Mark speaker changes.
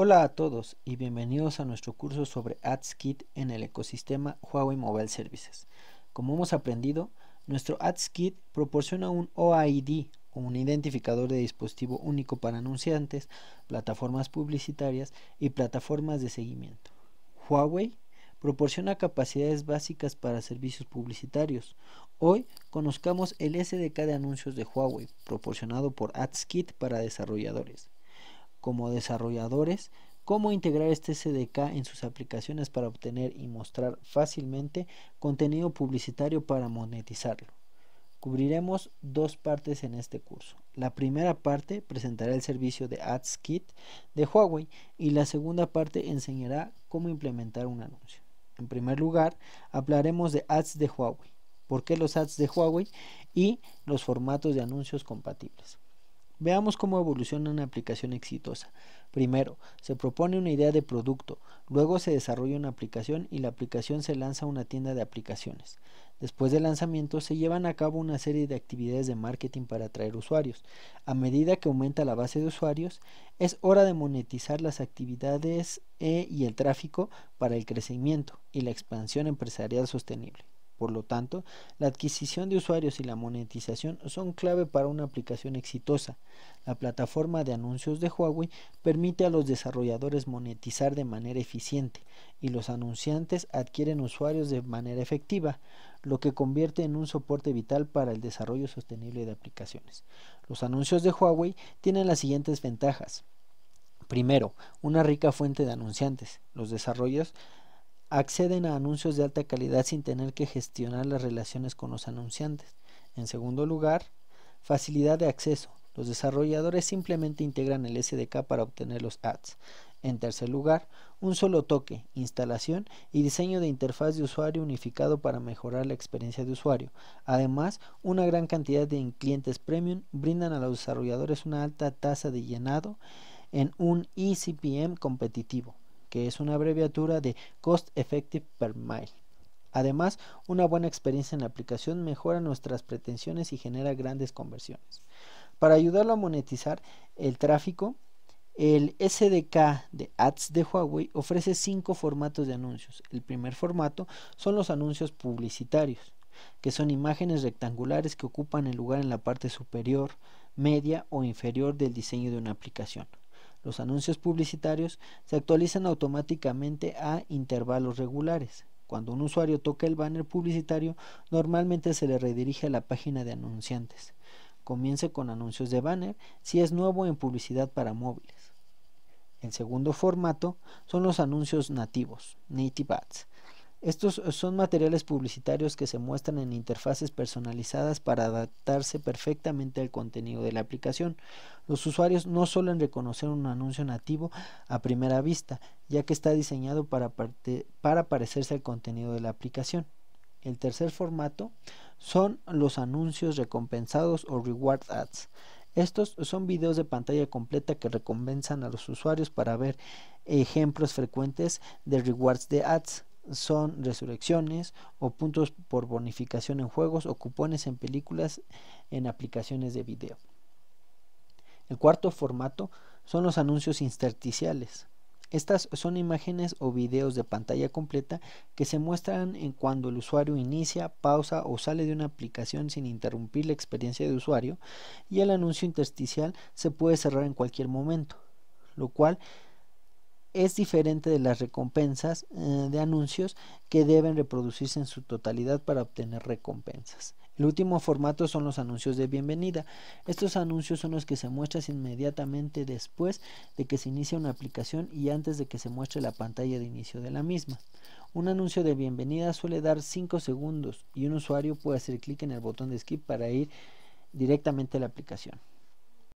Speaker 1: Hola a todos y bienvenidos a nuestro curso sobre AdSkit en el ecosistema Huawei Mobile Services. Como hemos aprendido, nuestro AdSkit proporciona un OID, un identificador de dispositivo único para anunciantes, plataformas publicitarias y plataformas de seguimiento. Huawei proporciona capacidades básicas para servicios publicitarios. Hoy conozcamos el SDK de anuncios de Huawei, proporcionado por AdSkit para desarrolladores como desarrolladores cómo integrar este SDK en sus aplicaciones para obtener y mostrar fácilmente contenido publicitario para monetizarlo. Cubriremos dos partes en este curso. La primera parte presentará el servicio de Ads Kit de Huawei y la segunda parte enseñará cómo implementar un anuncio. En primer lugar, hablaremos de ads de Huawei, por qué los ads de Huawei y los formatos de anuncios compatibles. Veamos cómo evoluciona una aplicación exitosa. Primero, se propone una idea de producto, luego se desarrolla una aplicación y la aplicación se lanza a una tienda de aplicaciones. Después del lanzamiento se llevan a cabo una serie de actividades de marketing para atraer usuarios. A medida que aumenta la base de usuarios, es hora de monetizar las actividades eh, y el tráfico para el crecimiento y la expansión empresarial sostenible. Por lo tanto, la adquisición de usuarios y la monetización son clave para una aplicación exitosa. La plataforma de anuncios de Huawei permite a los desarrolladores monetizar de manera eficiente y los anunciantes adquieren usuarios de manera efectiva, lo que convierte en un soporte vital para el desarrollo sostenible de aplicaciones. Los anuncios de Huawei tienen las siguientes ventajas. Primero, una rica fuente de anunciantes. Los desarrollos acceden a anuncios de alta calidad sin tener que gestionar las relaciones con los anunciantes. En segundo lugar, facilidad de acceso. Los desarrolladores simplemente integran el SDK para obtener los ads. En tercer lugar, un solo toque, instalación y diseño de interfaz de usuario unificado para mejorar la experiencia de usuario. Además, una gran cantidad de clientes premium brindan a los desarrolladores una alta tasa de llenado en un eCPM competitivo que es una abreviatura de Cost Effective Per Mile. Además, una buena experiencia en la aplicación mejora nuestras pretensiones y genera grandes conversiones. Para ayudarlo a monetizar el tráfico, el SDK de Ads de Huawei ofrece cinco formatos de anuncios. El primer formato son los anuncios publicitarios, que son imágenes rectangulares que ocupan el lugar en la parte superior, media o inferior del diseño de una aplicación. Los anuncios publicitarios se actualizan automáticamente a intervalos regulares. Cuando un usuario toca el banner publicitario, normalmente se le redirige a la página de anunciantes. Comience con anuncios de banner si es nuevo en publicidad para móviles. El segundo formato son los anuncios nativos, native ads, estos eh, son materiales publicitarios que se muestran en interfaces personalizadas para adaptarse perfectamente al contenido de la aplicación. Los usuarios no suelen reconocer un anuncio nativo a primera vista, ya que está diseñado para, parecerse al contenido de la aplicación. El tercer formato son los anuncios recompensados o reward ads. Estos son videos de pantalla completa que recompensan a los usuarios para ver ejemplos frecuentes de rewards de ads son resurrecciones o puntos por bonificación en juegos o cupones en películas en aplicaciones de video. El cuarto formato son los anuncios intersticiales. Estas son imágenes o videos de pantalla completa que se muestran en cuando el usuario inicia, pausa o sale de una aplicación sin interrumpir la experiencia de usuario y el anuncio intersticial se puede cerrar en cualquier momento, lo cual es diferente de las recompensas eh, de anuncios que deben reproducirse en su totalidad para obtener recompensas. El último formato son los anuncios de bienvenida. Estos anuncios son los que se muestran inmediatamente después de que se inicia una aplicación y antes de que se muestre la pantalla de inicio de la misma. Un anuncio de bienvenida suele dar 5 segundos y un usuario puede hacer clic en el botón de skip para ir directamente a la aplicación.